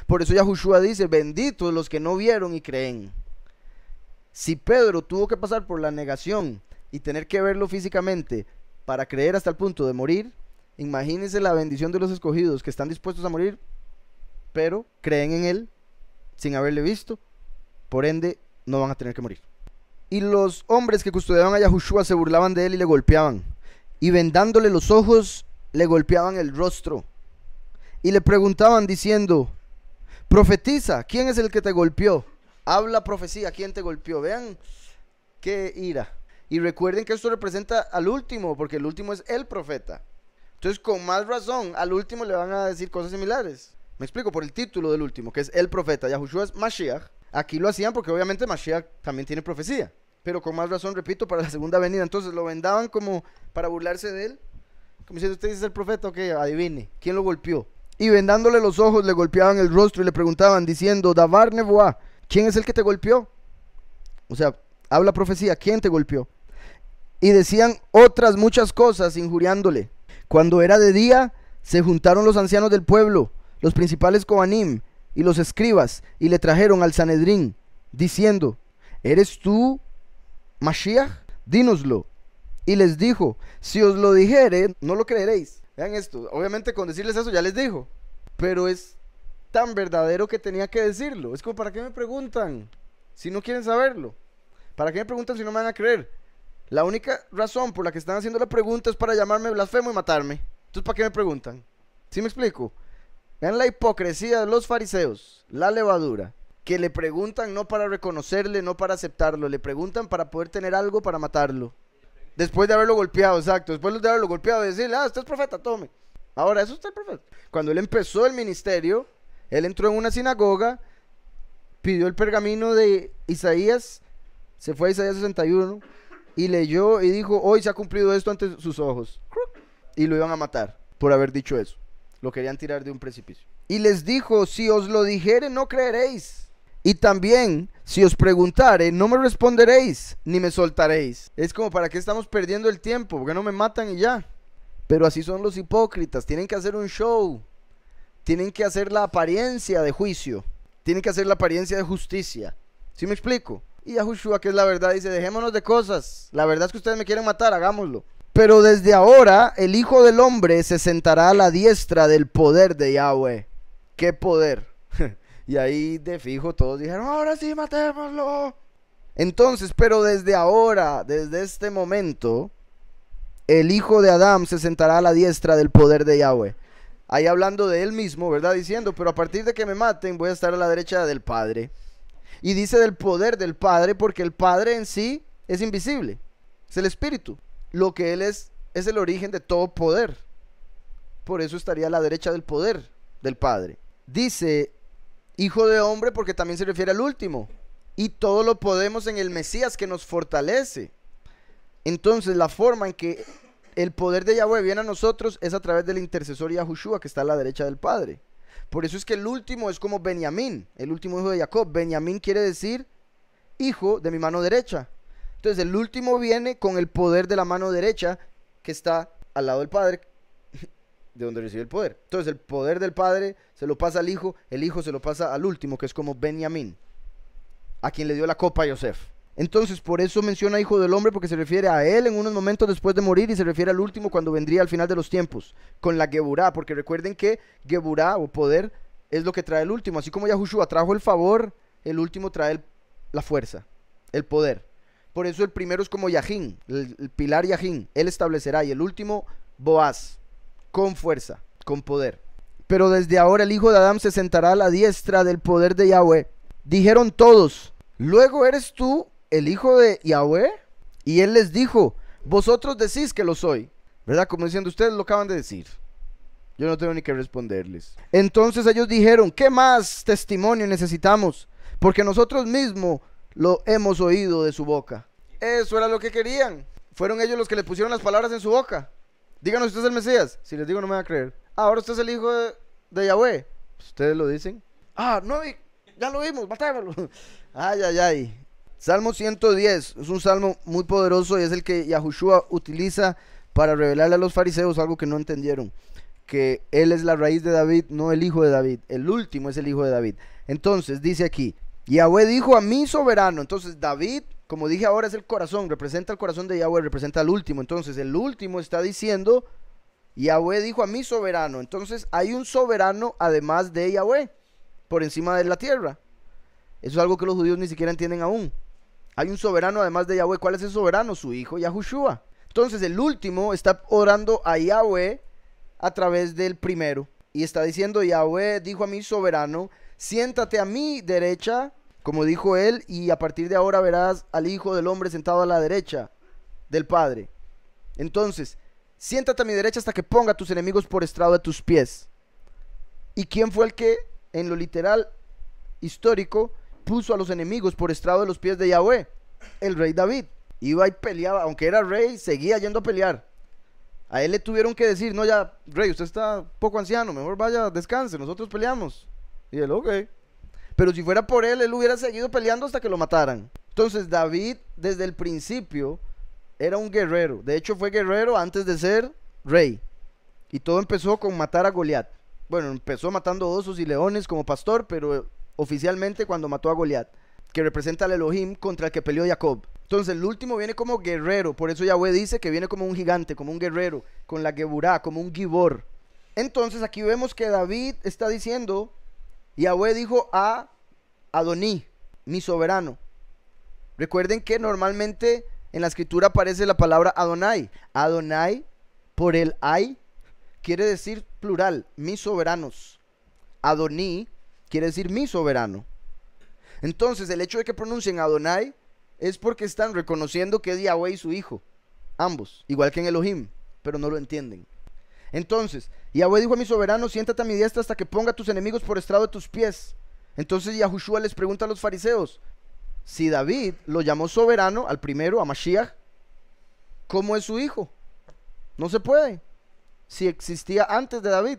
Por eso Yahushua dice, benditos los que no vieron y creen. Si Pedro tuvo que pasar por la negación y tener que verlo físicamente para creer hasta el punto de morir, Imagínense la bendición de los escogidos que están dispuestos a morir, pero creen en Él sin haberle visto, por ende no van a tener que morir. Y los hombres que custodiaban a Yahushua se burlaban de él y le golpeaban. Y vendándole los ojos, le golpeaban el rostro. Y le preguntaban diciendo, profetiza, ¿quién es el que te golpeó? Habla profecía, ¿quién te golpeó? Vean qué ira. Y recuerden que esto representa al último, porque el último es el profeta. Entonces, con más razón, al último le van a decir cosas similares. Me explico, por el título del último, que es el profeta. Yahushua es Mashiach. Aquí lo hacían porque obviamente Mashiach también tiene profecía. Pero con más razón, repito, para la segunda venida. Entonces lo vendaban como para burlarse de él. Como diciendo, usted es el profeta, ok, adivine, ¿quién lo golpeó? Y vendándole los ojos, le golpeaban el rostro y le preguntaban, diciendo, Davar Neboah ¿quién es el que te golpeó? O sea, habla profecía, ¿quién te golpeó? Y decían otras muchas cosas injuriándole. Cuando era de día, se juntaron los ancianos del pueblo, los principales Coanim y los escribas, y le trajeron al Sanedrín, diciendo, ¿Eres tú Mashiach? Dínoslo. Y les dijo, si os lo dijere, no lo creeréis. Vean esto, obviamente con decirles eso ya les dijo, pero es tan verdadero que tenía que decirlo. Es como, ¿para qué me preguntan si no quieren saberlo? ¿Para qué me preguntan si no me van a creer? La única razón por la que están haciendo la pregunta es para llamarme blasfemo y matarme. Entonces, ¿para qué me preguntan? ¿Sí me explico? Vean la hipocresía de los fariseos, la levadura, que le preguntan no para reconocerle, no para aceptarlo, le preguntan para poder tener algo para matarlo. Después de haberlo golpeado, exacto, después de haberlo golpeado, decirle, ah, usted es profeta, tome. Ahora, eso está profeta? Cuando él empezó el ministerio, él entró en una sinagoga, pidió el pergamino de Isaías, se fue a Isaías 61 y leyó y dijo, hoy se ha cumplido esto ante sus ojos. Y lo iban a matar por haber dicho eso. Lo querían tirar de un precipicio. Y les dijo, si os lo dijere, no creeréis. Y también, si os preguntare, no me responderéis, ni me soltaréis. Es como, ¿para qué estamos perdiendo el tiempo? Porque no me matan y ya? Pero así son los hipócritas. Tienen que hacer un show. Tienen que hacer la apariencia de juicio. Tienen que hacer la apariencia de justicia. ¿Sí me explico? y Yahushua, que es la verdad, dice, dejémonos de cosas. La verdad es que ustedes me quieren matar, hagámoslo. Pero desde ahora el Hijo del Hombre se sentará a la diestra del poder de Yahweh. ¿Qué poder? y ahí de fijo todos dijeron, ahora sí, matémoslo. Entonces, pero desde ahora, desde este momento, el Hijo de Adán se sentará a la diestra del poder de Yahweh. Ahí hablando de él mismo, ¿verdad? Diciendo, pero a partir de que me maten voy a estar a la derecha del Padre. Y dice del poder del Padre porque el Padre en sí es invisible, es el Espíritu. Lo que Él es es el origen de todo poder. Por eso estaría a la derecha del poder del Padre. Dice, hijo de hombre porque también se refiere al último. Y todo lo podemos en el Mesías que nos fortalece. Entonces la forma en que el poder de Yahweh viene a nosotros es a través del intercesor Yahushua que está a la derecha del Padre. Por eso es que el último es como Benjamín, el último hijo de Jacob. Benjamín quiere decir hijo de mi mano derecha. Entonces el último viene con el poder de la mano derecha que está al lado del Padre, de donde recibe el poder. Entonces el poder del Padre se lo pasa al hijo, el hijo se lo pasa al último, que es como Benjamín, a quien le dio la copa a Yosef. Entonces, por eso menciona Hijo del Hombre, porque se refiere a él en unos momentos después de morir y se refiere al último cuando vendría al final de los tiempos, con la Geburá, porque recuerden que Geburá o poder es lo que trae el último. Así como Yahushua trajo el favor, el último trae la fuerza, el poder. Por eso el primero es como Yahin, el, pilar Yahin, él establecerá, y el último, Boaz, con fuerza, con poder. Pero desde ahora el hijo de Adán se sentará a la diestra del poder de Yahweh. Dijeron todos, luego eres tú el hijo de Yahweh? Y él les dijo, vosotros decís que lo soy. ¿Verdad? Como diciendo, ustedes lo acaban de decir. Yo no tengo ni que responderles. Entonces ellos dijeron, ¿qué más testimonio necesitamos? Porque nosotros mismos lo hemos oído de su boca. Eso era lo que querían. Fueron ellos los que le pusieron las palabras en su boca. Díganos, ¿usted es el Mesías? Si les digo, no me van a creer. Ah, Ahora usted es el hijo de, Yahweh. Ustedes lo dicen. Ah, no, ya lo vimos, matémoslo. Ay, ay, ay. Salmo 110 es un salmo muy poderoso y es el que Yahushua utiliza para revelarle a los fariseos algo que no entendieron, que él es la raíz de David, no el hijo de David, el último es el hijo de David. Entonces dice aquí, Yahweh dijo a mi soberano, entonces David, como dije ahora, es el corazón, representa el corazón de Yahweh, representa al último, entonces el último está diciendo, Yahweh dijo a mi soberano, entonces hay un soberano además de Yahweh, por encima de la tierra. Eso es algo que los judíos ni siquiera entienden aún. Hay un soberano además de Yahweh. ¿Cuál es el soberano? Su hijo Yahushua. Entonces el último está orando a Yahweh a través del primero. Y está diciendo, Yahweh dijo a mi soberano, siéntate a mi derecha, como dijo él, y a partir de ahora verás al Hijo del Hombre sentado a la derecha del Padre. Entonces, siéntate a mi derecha hasta que ponga a tus enemigos por estrado de tus pies. ¿Y quién fue el que, en lo literal histórico, puso a los enemigos por estrado de los pies de Yahweh, el rey David. Iba y peleaba, aunque era rey, seguía yendo a pelear. A él le tuvieron que decir, no, ya, rey, usted está poco anciano, mejor vaya, descanse, nosotros peleamos. Y él, ok. Pero si fuera por él, él hubiera seguido peleando hasta que lo mataran. Entonces David, desde el principio, era un guerrero. De hecho, fue guerrero antes de ser rey. Y todo empezó con matar a Goliat. Bueno, empezó matando osos y leones como pastor, pero oficialmente cuando mató a Goliat, que representa al Elohim contra el que peleó Jacob. Entonces el último viene como guerrero, por eso Yahweh dice que viene como un gigante, como un guerrero, con la Geburá, como un Gibor. Entonces aquí vemos que David está diciendo, Yahweh dijo a Adoní, mi soberano. Recuerden que normalmente en la escritura aparece la palabra Adonai. Adonai por el ay quiere decir plural, mis soberanos. Adoní quiere decir mi soberano. Entonces, el hecho de que pronuncien Adonai es porque están reconociendo que es Yahweh y su hijo, ambos, igual que en Elohim, pero no lo entienden. Entonces, Yahweh dijo a mi soberano, siéntate a mi diestra hasta que ponga a tus enemigos por estrado de tus pies. Entonces Yahushua les pregunta a los fariseos, si David lo llamó soberano al primero, a Mashiach, ¿cómo es su hijo? No se puede. Si existía antes de David.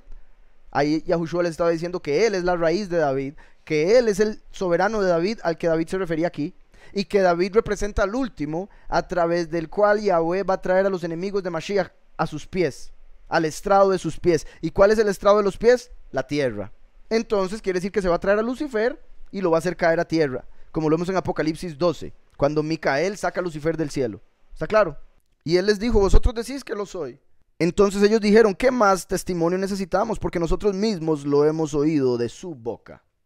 Ahí Yahushua le estaba diciendo que él es la raíz de David, que él es el soberano de David al que David se refería aquí, y que David representa al último a través del cual Yahweh va a traer a los enemigos de Mashiach a sus pies, al estrado de sus pies. ¿Y cuál es el estrado de los pies? La tierra. Entonces quiere decir que se va a traer a Lucifer y lo va a hacer caer a tierra, como lo vemos en Apocalipsis 12, cuando Micael saca a Lucifer del cielo. ¿Está claro? Y él les dijo, vosotros decís que lo soy. Entonces ellos dijeron, ¿qué más testimonio necesitamos? Porque nosotros mismos lo hemos oído de su boca.